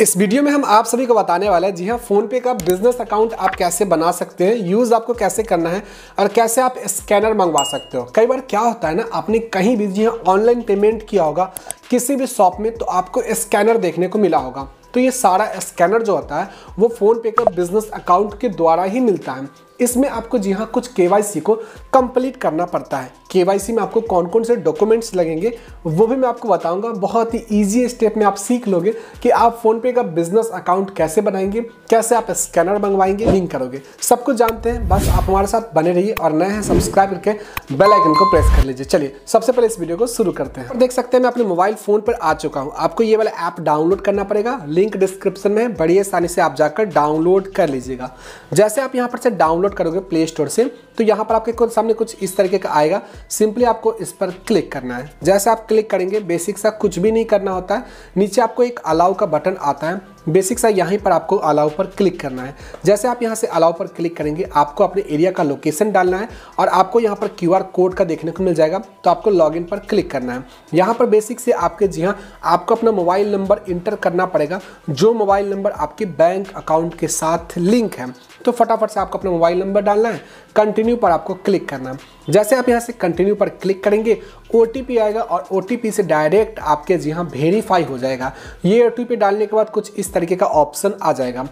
इस वीडियो में हम आप सभी को बताने वाले हैं जी हाँ फ़ोनपे का बिजनेस अकाउंट आप कैसे बना सकते हैं यूज़ आपको कैसे करना है और कैसे आप स्कैनर मंगवा सकते हो कई बार क्या होता है ना आपने कहीं भी जी हाँ ऑनलाइन पेमेंट किया होगा किसी भी शॉप में तो आपको स्कैनर देखने को मिला होगा तो ये सारा स्कैनर जो होता है वो फ़ोनपे का बिजनेस अकाउंट के द्वारा ही मिलता है इसमें आपको जी हाँ कुछ के को कंप्लीट करना पड़ता है के में आपको कौन कौन से डॉक्यूमेंट्स लगेंगे वो भी मैं आपको बताऊंगा बहुत ही ईजी स्टेप में आप सीख लोगे कि आप फ़ोनपे का बिजनेस अकाउंट कैसे बनाएंगे कैसे आप स्कैनर मंगवाएंगे लिंक करोगे सब कुछ जानते हैं बस आप हमारे साथ बने रहिए और नए हैं सब्सक्राइब करके बेलाइकन को प्रेस कर लीजिए चलिए सबसे पहले इस वीडियो को शुरू करते हैं देख सकते हैं मैं अपने मोबाइल फ़ोन पर आ चुका हूँ आपको ये वाला ऐप डाउनलोड करना पड़ेगा लिंक डिस्क्रिप्शन में बड़ी आसानी से आप जाकर डाउनलोड कर लीजिएगा जैसे आप यहाँ पर से डाउनलोड डाउनलोड करोगे प्ले स्टोर से तो यहाँ पर आपके सामने कुछ इस तरीके का आएगा सिंपली आपको इस पर क्लिक करना है जैसे आप क्लिक करेंगे बेसिक सा कुछ भी नहीं करना होता है नीचे आपको एक अलाउ का बटन आता है बेसिक सा यहीं पर आपको अलाउ पर क्लिक करना है जैसे आप यहाँ से अलाउ पर क्लिक करेंगे आपको अपने एरिया का लोकेशन डालना है और आपको यहाँ पर क्यू कोड का देखने को मिल जाएगा तो आपको लॉगिन पर क्लिक करना है यहाँ पर बेसिक से आपके जी हाँ आपको अपना मोबाइल नंबर इंटर करना पड़ेगा जो मोबाइल नंबर आपके बैंक अकाउंट के साथ लिंक है तो फटाफट से आपको अपना मोबाइल नंबर डालना है कंटिन्यू पर आपको क्लिक करना है जैसे आप यहाँ से कंटिन्यू पर क्लिक करेंगे ओ आएगा और ओ से डायरेक्ट आपके जी हाँ वेरीफाई हो जाएगा ये ओ डालने के बाद कुछ इस तरीके का ऑप्शन आ जाएगा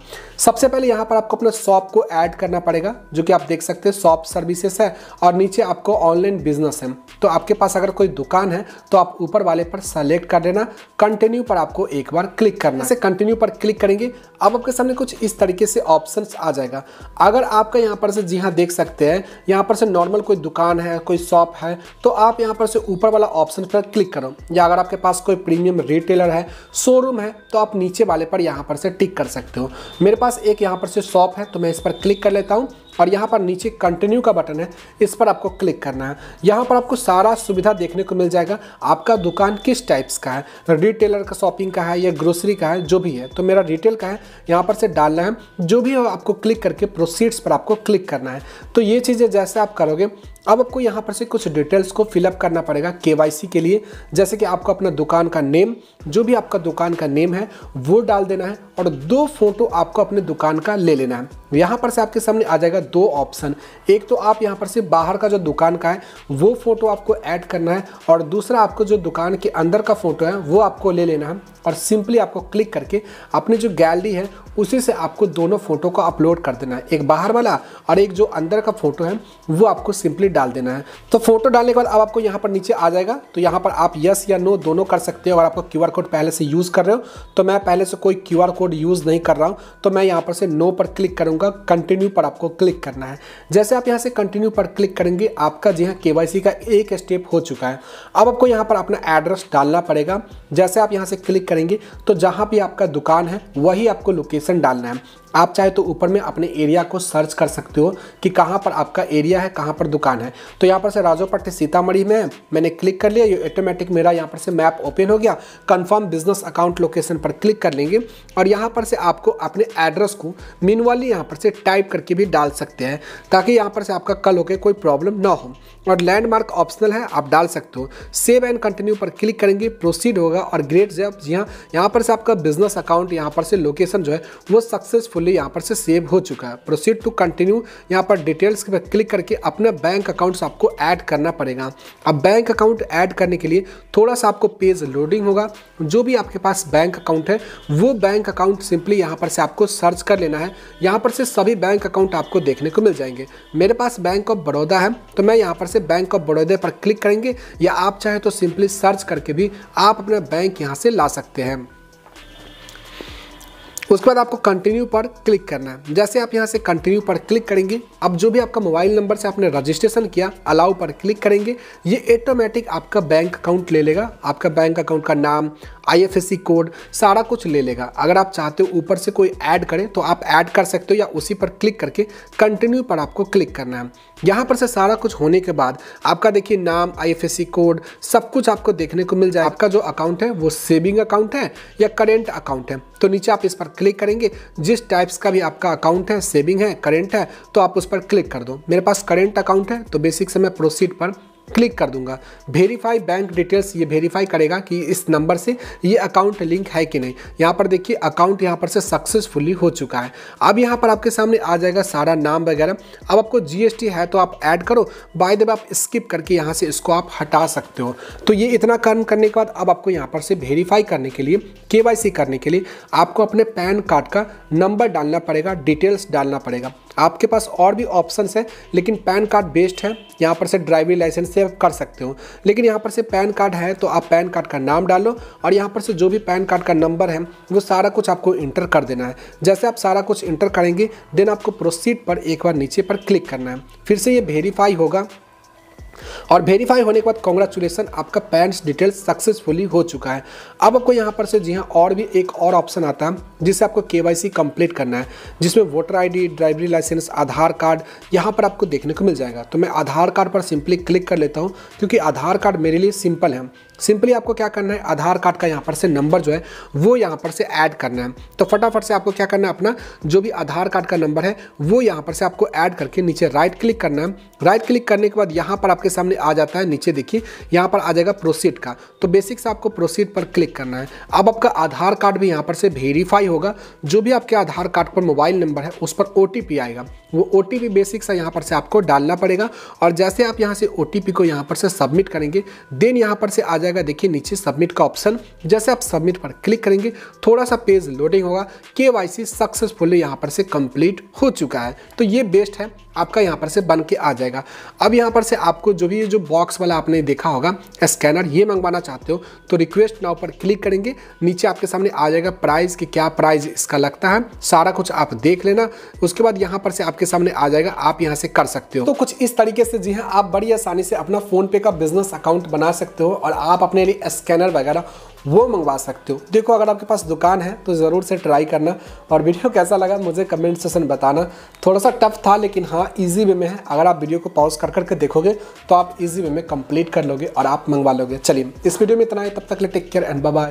सबसे पहले यहाँ पर आपको अपना शॉप को ऐड करना पड़ेगा जो कि आप देख सकते हैं शॉप सर्विसेस है और नीचे आपको ऑनलाइन बिजनेस है तो आपके पास अगर कोई दुकान है तो आप ऊपर वाले पर सेलेक्ट कर देना कंटिन्यू पर आपको एक बार क्लिक करना कंटिन्यू पर क्लिक करेंगे अब आपके सामने कुछ इस तरीके से ऑप्शन आ जाएगा अगर आपका यहाँ पर से जी हाँ देख सकते हैं यहाँ पर से नॉर्मल कोई दुकान है कोई शॉप है तो आप यहाँ पर से ऊपर वाला ऑप्शन पर क्लिक करो या अगर आपके पास कोई प्रीमियम रिटेलर है शोरूम है तो आप नीचे वाले पर यहाँ पर से टिक कर सकते हो मेरे पास एक यहाँ पर से शॉप है तो मैं इस पर क्लिक कर लेता हूँ और यहाँ पर नीचे कंटिन्यू का बटन है इस पर आपको क्लिक करना है यहाँ पर आपको सारा सुविधा देखने को मिल जाएगा आपका दुकान किस टाइप्स का है रिटेलर का शॉपिंग का है या ग्रोसरी का है जो भी है तो मेरा रिटेल का है यहाँ पर से डालना है जो भी आपको क्लिक करके प्रोसीड्स पर आपको क्लिक करना है तो ये चीज़ें जैसे आप करोगे अब आपको यहाँ पर से कुछ डिटेल्स को फिलअप करना पड़ेगा के के लिए जैसे कि आपको अपना दुकान का नेम जो भी आपका दुकान का नेम है वो डाल देना है और दो फोटो आपको अपने दुकान का ले लेना है यहाँ पर से आपके सामने आ जाएगा दो ऑप्शन एक तो आप यहाँ पर से बाहर का जो दुकान का है वो फ़ोटो आपको ऐड करना है और दूसरा आपको जो दुकान के अंदर का फ़ोटो है वो आपको ले लेना है और सिंपली आपको क्लिक करके अपनी जो गैलरी है उसी से आपको दोनों फ़ोटो को अपलोड कर देना है एक बाहर वाला और एक जो अंदर का फ़ोटो है वो आपको सिंपली डाल देना है तो फोटो डालने के बाद अब आपको यहाँ पर नीचे आ जाएगा तो यहाँ पर आप यस या नो दोनों कर सकते हो अगर आपको क्यू कोड पहले से यूज़ कर रहे हो तो मैं पहले से कोई क्यू कोड यूज़ नहीं कर रहा हूँ तो मैं यहाँ पर से नो पर क्लिक करूँगा कंटिन्यू पर आपको क्लिक करना है जैसे आप यहाँ से कंटिन्यू पर क्लिक करेंगे आपका जी हाँ के का एक स्टेप हो चुका है अब आपको यहाँ पर अपना एड्रेस डालना पड़ेगा जैसे आप यहाँ से क्लिक करेंगे तो जहाँ भी आपका दुकान है वही आपको लोकेशन डालना है आप चाहे तो ऊपर में अपने एरिया को सर्च कर सकते हो कि कहाँ पर आपका एरिया है कहाँ पर दुकान है तो यहाँ पर से राजोपट्टी सीतामढ़ी में मैंने क्लिक कर लिया ये ऑटोमेटिक मेरा यहाँ पर से मैप ओपन हो गया कन्फर्म बिजनेस अकाउंट लोकेशन पर क्लिक कर लेंगे और यहाँ पर से आपको अपने एड्रेस को मीनवाली यहाँ पर से टाइप करके भी डाल सकते हैं ताकि यहाँ पर से आपका कल होकर कोई प्रॉब्लम ना हो और लैंडमार्क ऑप्शनल है आप डाल सकते हो सेव एंड कंटिन्यू पर क्लिक करेंगे प्रोसीड होगा और ग्रेट जब यहाँ यहाँ पर से आपका बिजनेस अकाउंट यहाँ पर से लोकेशन जो है वो सक्सेसफुल मूल्य यहाँ पर से सेव हो चुका है प्रोसीड टू कंटिन्यू यहाँ पर डिटेल्स पर क्लिक करके अपना बैंक अकाउंट्स आपको ऐड करना पड़ेगा अब बैंक अकाउंट ऐड करने के लिए थोड़ा सा आपको पेज लोडिंग होगा जो भी आपके पास बैंक अकाउंट है वो बैंक अकाउंट सिंपली यहाँ पर से आपको सर्च कर लेना है यहाँ पर से सभी बैंक अकाउंट आपको देखने को मिल जाएंगे मेरे पास बैंक ऑफ बड़ौदा है तो मैं यहाँ पर से बैंक ऑफ बड़ौदा पर क्लिक करेंगे या आप चाहे तो सिंपली सर्च करके भी आप अपना बैंक यहाँ से ला सकते हैं उसके बाद आपको कंटिन्यू पर क्लिक करना है जैसे आप यहाँ से कंटिन्यू पर क्लिक करेंगे अब जो भी आपका मोबाइल नंबर से आपने रजिस्ट्रेशन किया अलाउ पर क्लिक करेंगे ये ऑटोमेटिक आपका बैंक अकाउंट ले लेगा आपका बैंक अकाउंट का नाम आईएफएससी कोड सारा कुछ ले लेगा अगर आप चाहते हो ऊपर से कोई ऐड करें तो आप ऐड कर सकते हो या उसी पर क्लिक करके कंटिन्यू पर आपको क्लिक करना है यहाँ पर से सारा कुछ होने के बाद आपका देखिए नाम आईएफएससी कोड सब कुछ आपको देखने को मिल जाए आपका जो अकाउंट है वो सेविंग अकाउंट है या करेंट अकाउंट है तो नीचे आप इस पर क्लिक करेंगे जिस टाइप्स का भी आपका अकाउंट है सेविंग है करेंट है तो आप उस पर क्लिक कर दो मेरे पास करेंट अकाउंट है तो बेसिक से मैं प्रोसीड पर क्लिक कर दूंगा वेरीफाई बैंक डिटेल्स ये वेरीफाई करेगा कि इस नंबर से ये अकाउंट लिंक है कि नहीं यहाँ पर देखिए अकाउंट यहाँ पर से सक्सेसफुली हो चुका है अब यहाँ पर आपके सामने आ जाएगा सारा नाम वगैरह अब आपको जीएसटी है तो आप ऐड करो बाय द वे आप स्किप करके यहाँ से इसको आप हटा सकते हो तो ये इतना कर्म करने के बाद अब आपको यहाँ पर से वेरीफाई करने के लिए के करने के लिए आपको अपने पैन कार्ड का नंबर डालना पड़ेगा डिटेल्स डालना पड़ेगा आपके पास और भी ऑप्शन है लेकिन पैन कार्ड बेस्ड है यहाँ पर से ड्राइविंग लाइसेंस से कर सकते हो लेकिन यहाँ पर से पैन कार्ड है तो आप पैन कार्ड का नाम डालो और यहाँ पर से जो भी पैन कार्ड का नंबर है वो सारा कुछ आपको इंटर कर देना है जैसे आप सारा कुछ इंटर करेंगे देन आपको प्रोसीड पर एक बार नीचे पर क्लिक करना है फिर से ये वेरीफाई होगा और वेरीफाई होने के बाद कॉन्ग्रेचुलेसन आपका पेरेंट्स डिटेल सक्सेसफुली हो चुका है अब आपको यहाँ पर से जी हाँ और भी एक और ऑप्शन आता है जिससे आपको के वाई कंप्लीट करना है जिसमें voter I driving licence Aadhaar card यहाँ पर आपको देखने को मिल जाएगा तो मैं आधार कार्ड पर सिंपली क्लिक कर लेता हूँ क्योंकि आधार कार्ड मेरे लिए सिंपल है सिंपली आपको क्या करना है आधार कार्ड का यहाँ पर से नंबर जो है वो यहाँ पर से ऐड करना है तो फटाफट से आपको क्या करना है अपना जो भी आधार कार्ड का नंबर है वो यहाँ पर से आपको ऐड करके नीचे राइट क्लिक करना है राइट क्लिक करने के बाद यहाँ पर आपके सामने आ जाता है नीचे देखिए यहाँ पर आ जाएगा प्रोसीड का तो बेसिक से आपको प्रोसीड पर क्लिक करना है अब आपका आधार कार्ड भी यहाँ पर से वेरीफाई होगा जो भी आपके आधार कार्ड पर मोबाइल नंबर है उस पर ओ आएगा वो ओ टी बेसिक सा यहाँ पर से आपको डालना पड़ेगा और जैसे आप यहाँ से ओ को यहाँ पर से सबमिट करेंगे देन यहाँ पर से आ जाएगा देखिए नीचे सबमिट का ऑप्शन जैसे आप सबमिट पर क्लिक करेंगे थोड़ा सा पेज लोडिंग होगा के सक्सेसफुली यहाँ पर से कंप्लीट हो चुका है तो ये बेस्ट है आपका यहाँ पर से बन के आ जाएगा अब यहाँ पर से आपको जो भी ये जो बॉक्स वाला आपने देखा होगा स्कैनर ये मंगवाना चाहते हो तो रिक्वेस्ट नाव पर क्लिक करेंगे नीचे आपके सामने आ जाएगा प्राइस कि क्या प्राइस इसका लगता है सारा कुछ आप देख लेना उसके बाद यहाँ पर से आपके सामने आ जाएगा आप यहाँ से कर सकते हो तो कुछ इस तरीके से जी हाँ आप बड़ी आसानी से अपना फोनपे का बिजनेस अकाउंट बना सकते हो और आप अपने लिए स्कैनर वगैरह वो मंगवा सकते हो देखो अगर आपके पास दुकान है तो ज़रूर से ट्राई करना और वीडियो कैसा लगा मुझे कमेंट सेशन बताना थोड़ा सा टफ था लेकिन हाँ ईजी वे में है अगर आप वीडियो को पॉज कर करके देखोगे तो आप ईजी वे में कंप्लीट कर लोगे और आप मंगवा लोगे चलिए इस वीडियो में इतना ही तब तक ले टेक केयर एंड बाय